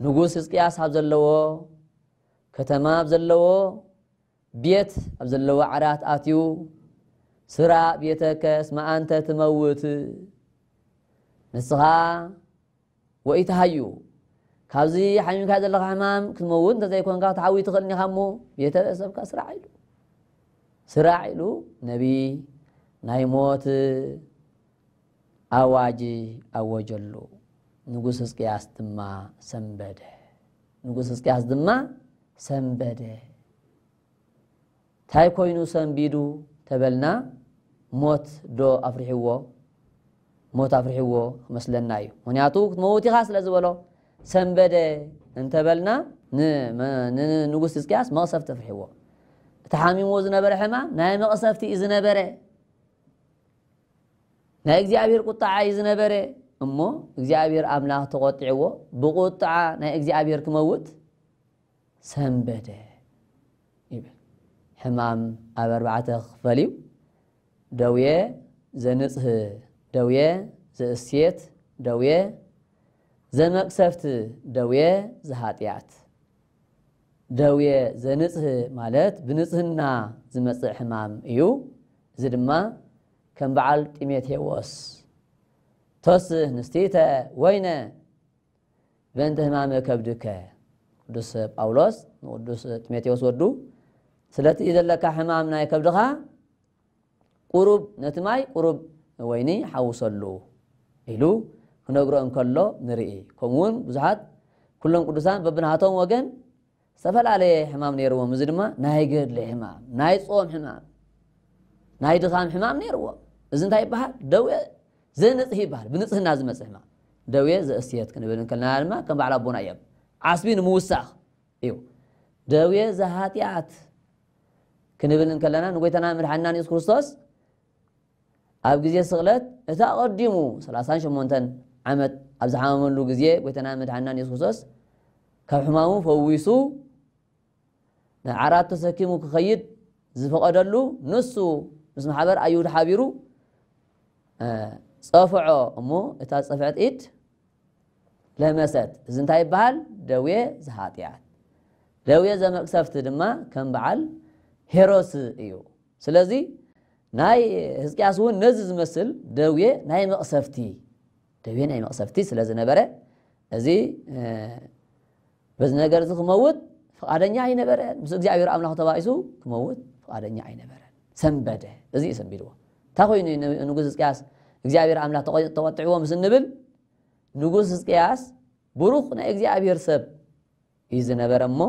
نقوس اسكي اصحاب زلوو كتما بزلوو بيت ابزلوو عرات اتيو سرا بيتك ما انت تموت نسخا ويتهيو كازي حميم كازل الحمام كتموت انت زي كون كاتعوي تغني همو بيتك اسما كاسرع ስራዕ ኢሉ ነቢ ናይ ሞት ኣዋጅ ኣወጀሉ ንጉስ ህዝቅያስ ድማ ሰንበደ ንጉስ ህዝቅያስ ድማ ሰንበደ እንታይ ኮይኑ ሰንቢዱ ተበልና ሞት ዶ ኣፍሪሕዎ ሞት ኣፍሪሕዎ መስለና እዩ ምክንያቱ ክትመውት ኢኻ ስለ ዝበሎ ሰንበደ እንተበልና ንንጉስ ህዝቅያስ መቕሰፍቲ ኣፍሪሕዎ تحاميمو زنبر حمام ناي مقصفتي زنبر ناي اكزيابير قطعا زنبر امو اكزيابير املاه تقطعو بقطعا ناي اكزيابير كموت سنبده يبل حمام ابر بعته فليو دويه زنصه دويه زاسيت دويه زمقصفت دويه زهاطيات زه داوية زنصه مالت بنصهنا زمس حمام إيو زد ما كم بعل تيميت يوس توس نستيته وينه بنت حمام كبدك قدس باولوس قدس تيميت يوس ودو سلت إذا لك حمام ناي كبدها قرب نتماي قرب ويني حوصلو إلو هنا قرأ إن كله نري كمون بزهات كلهم قدسان ببنهاتهم وجن سفل عليه حمام نيروا مزدما نايجر لحمام نايصوم حمام نايدخام حمام نيروا إذن تايب بحال دوية زين نصحي بحال بنصح نازم مسح ما دوية زي أسيات كنا بدنا كنا نعلم كم بعلا بونا يب عسبين موسى إيو دوية زي هاتيات كنا بدنا كنا نعلم نقول تنا من حنان يسوع كريستوس أب جزية سغلت إذا قديمو سلاسان شو مونتن عمد أبز حمام لو جزية قول كحمامو فويسو ዓራት ተሰኪሙ ክኸይድ ዝፈቐደሉ ንሱ ምስ ማሕበር ኣዩድ ሓቢሩ ፀፍዖ እሞ እታ ዝፀፍዐት ኢድ ለመሰት እዚ እንታይ ይበሃል ደዌ ዝሃጢኣት ደዌ ዘመቅሰፍቲ ድማ ከም በዓል ሄሮስ እዩ ስለዚ ናይ ህዝቅያስ እውን ነዚ ዝመስል ደዌ ናይ መቕሰፍቲ ደዌ ናይ መቕሰፍቲ ስለ ዝነበረ እዚ በዚ ነገር እዚ ክመውት فقادني عين برن مس اغير امنا هو تبايزو كموت فقادني عين برن سنبده ازي سنبيدو تاخوي نوغز قياس اغير امنا توطعو مس نبل نوغز قياس بروخ نا اغير سب إذا نبر مو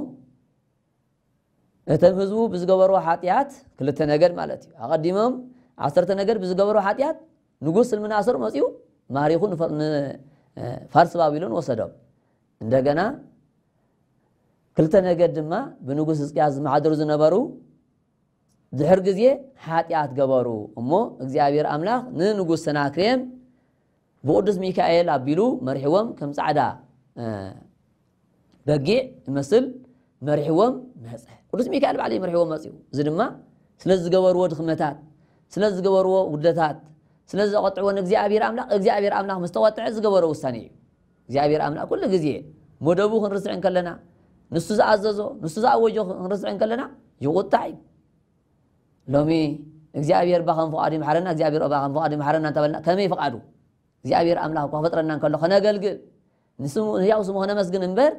اتم حزبو بزغبرو حاطيات كلته نغر مالتي اقديمم عصرته نغر بزغبرو حاطيات نوغز المناصر مصيو ماريخو فارس بابلون وسدوا اندغنا ክልተ ነገር ድማ ብንጉስ ሕዝቅያስ ዝመሓደሩ ዝነበሩ ድሕር ግዜ ሓጢኣት ገበሩ እሞ እግዚኣብሔር ኣምላኽ ንንጉስ ሰናክሬም ብቅዱስ ሚካኤል ኣቢሉ መሪሕዎም ከም ፃዕዳ በጊዕ ይመስል መሪሕዎም መፀ ቅዱስ ሚካኤል ባዕሉ መሪሕዎም መፅኡ እዚ ድማ ስለ ዝገበርዎ ድኽመታት ስለ ዝገበርዎ ውደታት ስለ ዘቆጥዕዎ ንእግዚኣብሔር ኣምላኽ እግዚኣብሔር ኣምላኽ ምስ ተቆጥዐ ዝገበሮ ውሳኔ እዩ እግዚኣብሔር ኣምላኽ ኩሉ ግዜ መደቡ ክንርስዕን ከለና ንሱ ዝኣዘዞ ንሱ ዝኣወጆ ክንርስዕ ከለና ይቁጣዕ እዩ ሎሚ እግዚኣብሔር ባኸም ፍቓዱ ይምሓረና እግዚኣብሔር ባኸም ፍቓዱ ይምሓረና እንተበልና ከመይ ፍቓዱ እግዚኣብሔር ኣምላኽ እኳ ክፈጥረና እንከሎ ከነገልግል ንህያው ስሙ ክነመስግን እምበር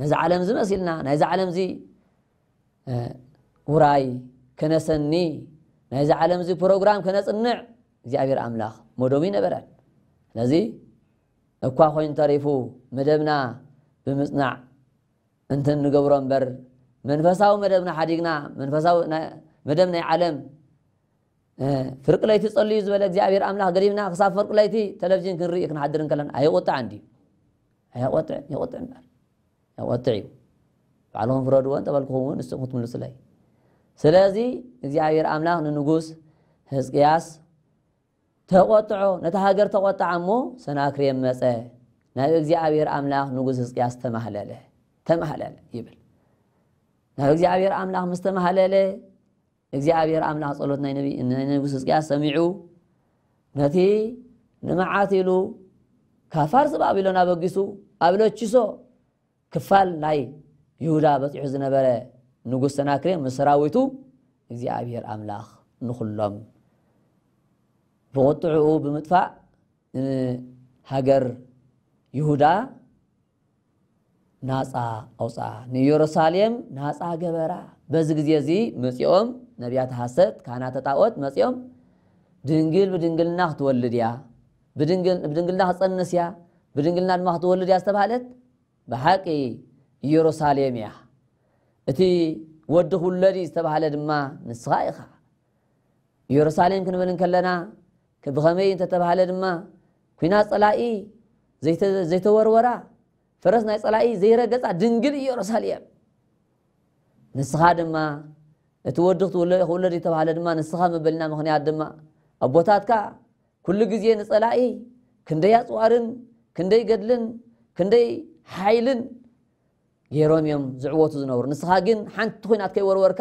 ነዚ ዓለም እዚ መሲልና ናይዚ ዓለም እዚ ውራይ ከነሰኒ ናይዚ ዓለም እዚ ፕሮግራም ከነፅንዕ እግዚኣብሔር ኣምላኽ መደሙ ይነበረን ስለዚ እኳ ኮይኑ ተሪፉ መደብና بمصنع انت نقبر بر منفساو مدبنا حديقنا منفساو مدبنا علم فرق لي تصلي زبل اغزابير املا غريبنا خصاف فرق لي تي تلفزيون كنري كن حدرن كلن اي قطع عندي اي قطع يا قطع بر يا قطع قالون فرود وان تبلك هو نستمت من السلاي سلازي اغزابير املا ننغوس حزقياس ተቆጥዖ ነታ ሃገር ተቆጣዓ እሞ ሰናክሪ የመፀ نهي اكزي عبير عملاق نوغز هزقياس تمهلاله تمهلاله يبل نهي اكزي عبير عملاق مستمهلاله اكزي عبير عملاق صلوت ناي نبي ناي نوغز هزقياس سميعو نتي نمعاتيلو كفار سبا عبيلو نابقسو عبيلو چيسو كفال ناي يودا بطيحوز نبالي نوغز تناكرين مسراويتو اكزي عبير عملاق نخلوم بغطعو بمدفع هاجر ይሁዳ ናፃ አውፃ ንኢየሩሳሌም ናፃ ገበራ በዚ ግዜ እዚ መፂኦም ነቢያት ሃሰት ካህናተ ጣዖት መፂኦም ድንግል ብድንግልና ክትወልድ እያ ብድንግልና ክትፀንስ እያ ብድንግልና ድማ ክትወልድ እያ ዝተባሃለት ብሓቂ ኢየሩሳሌም እያ እቲ ወዲ ክውለዲ ዝተባሃለ ድማ ንስኻ ኢኻ ኢየሩሳሌም ክንብል ከለና ብኸመይ እንተተባሃለ ድማ ኩናት ፀላኢ زيت زيت ورورا فرس ناي صلاي زيرا غصا دنغل يروساليم نسخا دما اتودخت ولا ولدي تبعله دما نسخا مبلنا مخني ادما ابوتاتكا كل غزي نصلاي كنديا صوارن كندي غدلن كندي حيلن يروم يوم زعوتو زنور نسخا جن حنت خينات كي ورورك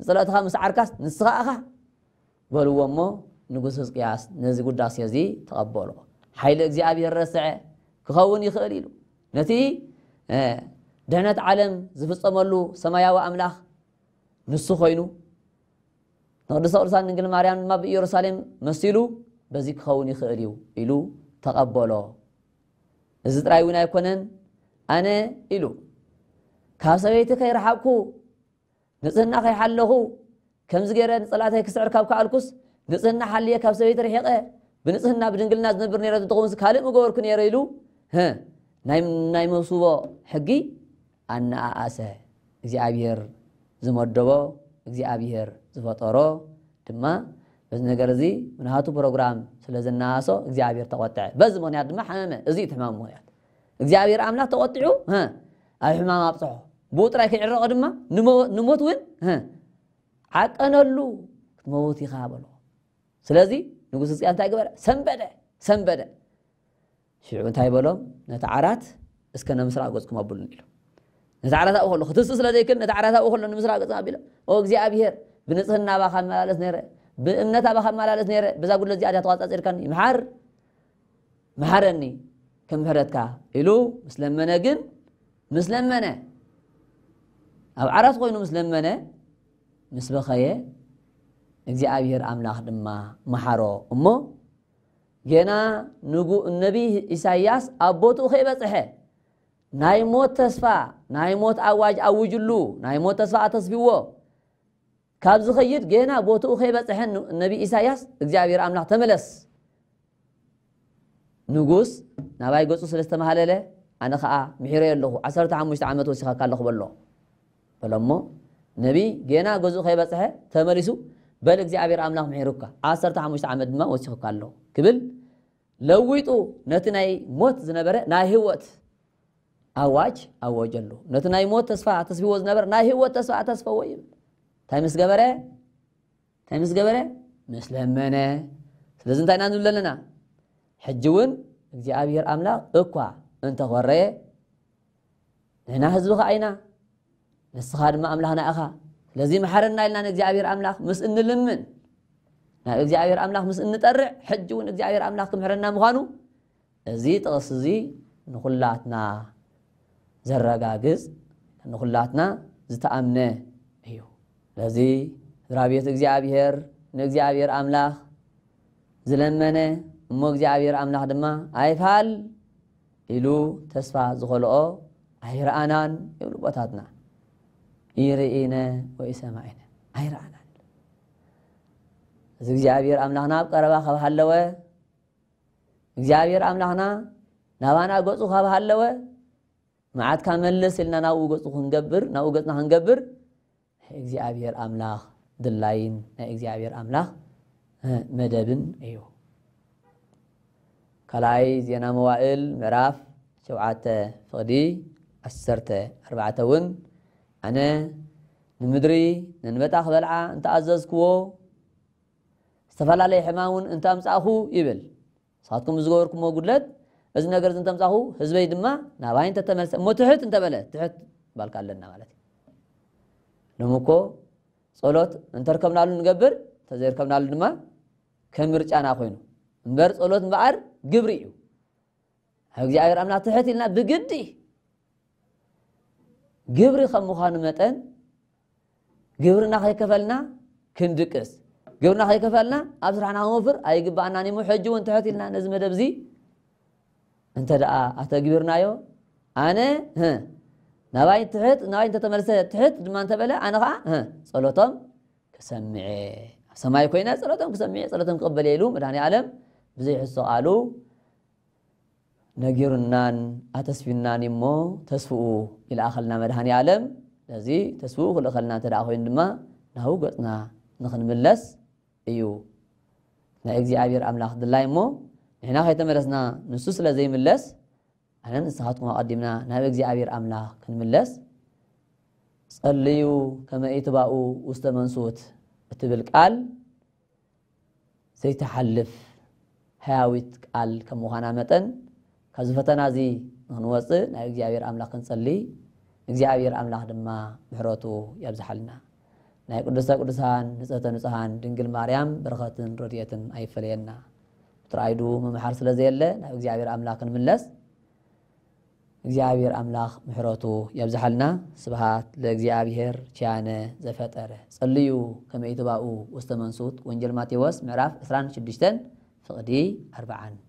نصلاتها مسعركا نسخا اخا بلو امو قياس نزي قداس يزي حيل اغزي ابي ክኸውን ይኽእል ኢሉ ነቲ ድሕነት ዓለም ዝፍፀመሉ ሰማያዊ ኣምላኽ ንሱ ኮይኑ ንቅድሰ ቅዱሳን ድንግል ማርያም ድማ ብኢየሩሳሌም መሲሉ በዚ ክኸውን ይኽእል እዩ ኢሉ ተቐበሎ እዚ ጥራይ እውን ኣይኮነን ኣነ ኢሉ ካብ ሰበይቲ ከይረሓቕኩ ንፅህና ከይሓለኹ ከምዚ ገይረ ንፀላእተይ ክስዕር ካብ ከኣልኩስ ንፅህና ሓልየ ካብ ሰበይቲ ርሒቐ ብንፅህና ብድንግልና ዝነብር ነረ ዝጥቕምስ ካልእ መገበርኩ ነይረ ኢሉ ናይ መሱቦ ሕጊ ኣነኣኣሰ እግዚኣብሔር ዝመደቦ እግዚኣብሔር ዝፈጠሮ ድማ በዚ ነገር እዚ ምናቱ ፕሮግራም ስለ ዝናኣሶ እግዚኣብሔር ተቆጥዐ በዚ ምክንያት ድማ ሓመመ እዚ እቲ ሕማም ምክንያት እግዚኣብሔር ኣምላኽ ተቆጢዑ ኣብ ሕማም ኣብፅሖ ብኡ ጥራይ ክዕረቆ ድማ ንሞት እውን ዓቀነሉ ክትመውት ኢኻ በሎ ስለዚ ንጉስ ህፅያ እንታይ ግበረ ሰንበደ ሰንበደ ሽዑ እንታይ በሎም ነቲ ዓራት እስከ ንምስራቅ ገፅኩም ኣቡሉን ኢሎም ነቲ ዓራት ኣብኡ ከሎ ክትስእ ስለ ዘይክእል ነቲ ዓራት ኣብኡ ከሎ ንምስራቅ ገፅና ኣቢሎም ኦ እግዚኣብሄር ብንፅህና ባኻ መላለስ ነይረ ብእምነት ኣባኻ መላለስ ነይረ በዛ ጉድለ እዚኣ ድያ ተቋፃፂርካኒ ምሓር መሓረኒ ከም ምሕረትካ ኢሉ ምስለመነ ግን ምስለመነ ኣብ ዓራት ኮይኑ ምስለመነ ምስ በኸየ እግዚኣብሄር ኣምላኽ ድማ መሓሮ እሞ ገና ነቢይ ኢሳይያስ ኣቦቱ ከይበፅሐ ናይ ሞት ተስፋ ናይ ሞት ኣዋጅ ኣውጅሉ ናይ ሞት ተስፋ ኣተስፊዎ ካብ ዝኸይድ ገና ቦትኡ ከይበፅሐ ነቢ ኢሳያስ እግዚኣብሔር ኣምላኽ ተመለስ ንጉስ ናባይ ገፁ ስለ ዝተመሃለለ ኣነ ከዓ ምሒረ ኣለኹ 15 ዓመት ወሲኻካ ኣለኹ በሎ በሎ እሞ ነቢ ገና ገዝኡ ከይበፅሐ ተመሊሱ በል እግዚኣብሔር ኣምላኽ ምሒሩካ 15 ዓመት ድማ ወሲኽካ ኣለኹ ክብል لويتو نتناي موت زنبرة ناهيوت أواج أواجلو نتناي موت تسفى تسفى وزنبرة ناهيوت تسفى تسفى ويم تمس جبرة تمس جبرة مسلمنا سلزن تاني نقول لنا حجون إذا أبير أملا أقوى أنت غرة هنا هزوخ أينا نسخار ما أملا هنا أخا لازم حرنا لنا إذا أبير أملا مس إن اللمن ናብ እግዚኣብሔር ኣምላኽ ምስ እንጠርዕ ሕጂ እውን እግዚኣብሔር ኣምላኽ ክምሕረና ምዃኑ እዚ ጥቕስ እዚ ንኹላትና ዘረጋግፅ ንኹላትና ዝተኣምነ እዩ ስለዚ ስድራ ቤት እግዚኣብሔር ንእግዚኣብሔር ኣምላኽ ዝለመነ እሞ እግዚኣብሔር ኣምላኽ ድማ ኣይፋል ኢሉ ተስፋ ዝኸልኦ ኣይረኣናን ይብሉ ቦታትና ይርኢነ ወይሰማዒነ ኣይረኣና እዚ እግዚኣብሔር ኣምላኽና ኣብ ቀረባ ካብ ሃለወ እግዚኣብሔር ኣምላኽና ናባና ገፁ ካብ ሃለወ መዓትካ መለስ ኢልና ናብኡ ገፁ ክንገብር ናብኡ ገፅና ክንገብር ናይ እግዚኣብሔር ኣምላኽ ድላይን ናይ እግዚኣብሔር ኣምላኽ መደብን እዩ ካልኣይ ዜና መዋእል ምዕራፍ ሸውዓተ ፍቕዲ ዓሰርተ ኣርባዕተ እውን ኣነ ንምድሪ ነንበጣ ክበልዓ እንተኣዘዝክዎ ዝተፈላለየ ሕማውን እንተምፃኹ ይብል ንስኻትኩም ዝገበርኩሞ ጉድለት እዚ ነገር እንተምፃኹ ህዝበይ ድማ ናባይ እንተተመልሰ እሞ ትሕት እንተበለ ትሕት ባልካ ኣለና ማለት እዩ ንምኮ ፀሎት እንተርከብናሉ ንገብር እንተዘይርከብናሉ ድማ ከም ምርጫና ኮይኑ እምበር ፀሎት እምበኣር ግብሪ እዩ ኣብ እግዚኣብሔር ኣምና ትሕት ኢልና ብግዲ ግብሪ ከም ምዃኑ መጠን ግብርና ከይከፈልና ክንድቅስ جبنا خي كفلنا أبصرحنا موفر أي جب أنا نيم حج وانت حتلنا نزمة دبزي أنت رأى أتا جبرنا يو أنا ها نواي تحت نواي أنت تمرس تحت دم أنت بلا أنا خا ها صلوتهم كسمعي سماي كوينا صلوتهم كسمعي صلوتهم قبل يلو مداني علم بزي حسوا قالوا نجيرنان أتسفينان مو تسفو إلى آخرنا مدهاني علم لذي تسفو خلقنا تدعوه عندما نهو قطنا نخن ملس እዩ ናይ እግዚኣብሔር ኣምላኽ ድላይ እሞ ንሕና ከይተመለስና ንሱ ስለ ዘይምለስ ኣነን ንስኻትኩም ኣቐዲምና ናብ እግዚኣብሔር ኣምላኽ ክንምለስ ጸልዩ ከመይ ትባኡ ውስተ መንሱት እትብል ቃል ዘይተሓልፍ ሃያዊት ቃል ከም ምዃና መጠን ካብዚ ፈተና እዚ ንክንወፅእ ናብ እግዚኣብሔር ኣምላኽ ክንጸሊ እግዚኣብሔር ኣምላኽ ድማ ምሕረቱ የብዝሓልና ናይ ቅዱሰ ቅዱሳን ንጽህተ ንጹሃን ድንግል ማርያም በረኸትን ረድኤትን ኣይፈለየና ብጥራይዱ ምምሓር ስለ ዘየለ ናብ እግዚኣብሔር ኣምላኽ ክንምለስ እግዚኣብሔር ኣምላኽ ምሕረቱ የብዝሓልና ስብሃት ለእግዚኣብሔር ችያነ ዘፈጠረ ጸልዩ ከመይ ትባኡ ውስተ መንሱት ወንጀል ማቴዎስ ምዕራፍ 26 ፍቕዲ 40